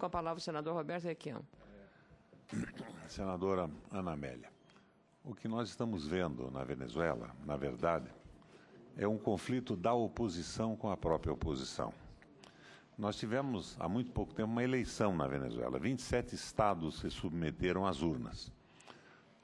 Com a palavra o senador Roberto Requião. Senadora Ana Amélia, o que nós estamos vendo na Venezuela, na verdade, é um conflito da oposição com a própria oposição. Nós tivemos há muito pouco tempo uma eleição na Venezuela. 27 estados se submeteram às urnas.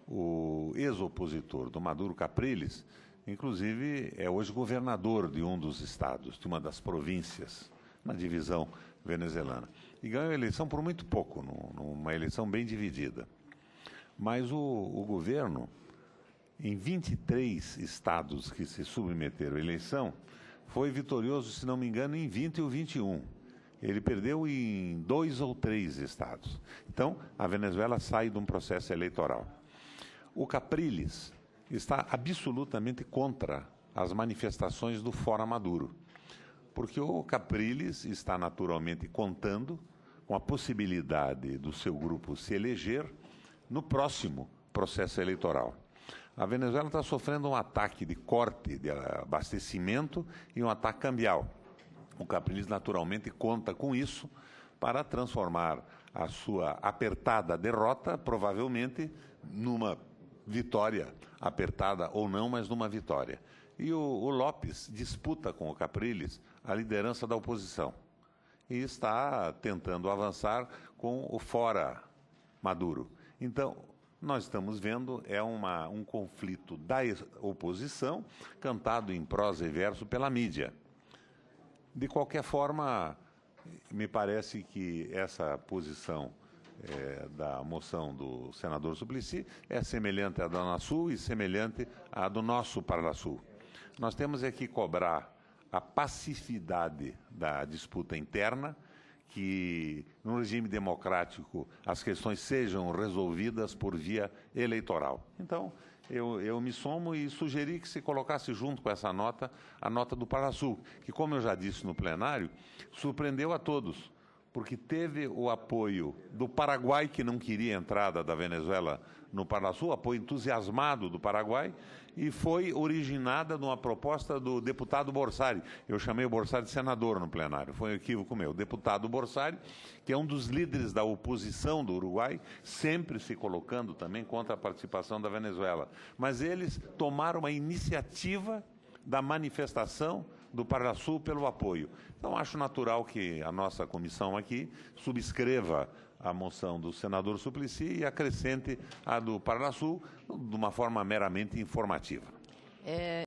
O ex-opositor do Maduro Capriles, inclusive, é hoje governador de um dos estados, de uma das províncias na divisão venezuelana. E ganhou a eleição por muito pouco, numa eleição bem dividida. Mas o, o governo, em 23 estados que se submeteram à eleição, foi vitorioso, se não me engano, em 20 ou 21. Ele perdeu em dois ou três estados. Então, a Venezuela sai de um processo eleitoral. O Capriles está absolutamente contra as manifestações do Fora Maduro porque o Capriles está naturalmente contando com a possibilidade do seu grupo se eleger no próximo processo eleitoral. A Venezuela está sofrendo um ataque de corte de abastecimento e um ataque cambial. O Capriles naturalmente conta com isso para transformar a sua apertada derrota, provavelmente, numa vitória, apertada ou não, mas numa vitória. E o, o Lopes disputa com o Capriles a liderança da oposição e está tentando avançar com o fora Maduro. Então, nós estamos vendo é uma, um conflito da oposição cantado em prosa e verso pela mídia. De qualquer forma, me parece que essa posição é, da moção do senador Suplicy é semelhante à da Sul e semelhante à do nosso Parla Sul. Nós temos é que cobrar a passividade da disputa interna, que no regime democrático as questões sejam resolvidas por via eleitoral. Então, eu, eu, me somo e sugeri que se colocasse junto com essa nota a nota do Parasul, que, como eu já disse no plenário, surpreendeu a todos porque teve o apoio do Paraguai, que não queria a entrada da Venezuela no Parnasul, apoio entusiasmado do Paraguai, e foi originada numa proposta do deputado Borsari. Eu chamei o Borsari de senador no plenário, foi um equívoco meu. O deputado Borsari, que é um dos líderes da oposição do Uruguai, sempre se colocando também contra a participação da Venezuela. Mas eles tomaram uma iniciativa da manifestação do Sul pelo apoio. Então, acho natural que a nossa comissão aqui subscreva a moção do senador Suplicy e acrescente a do Sul de uma forma meramente informativa. É...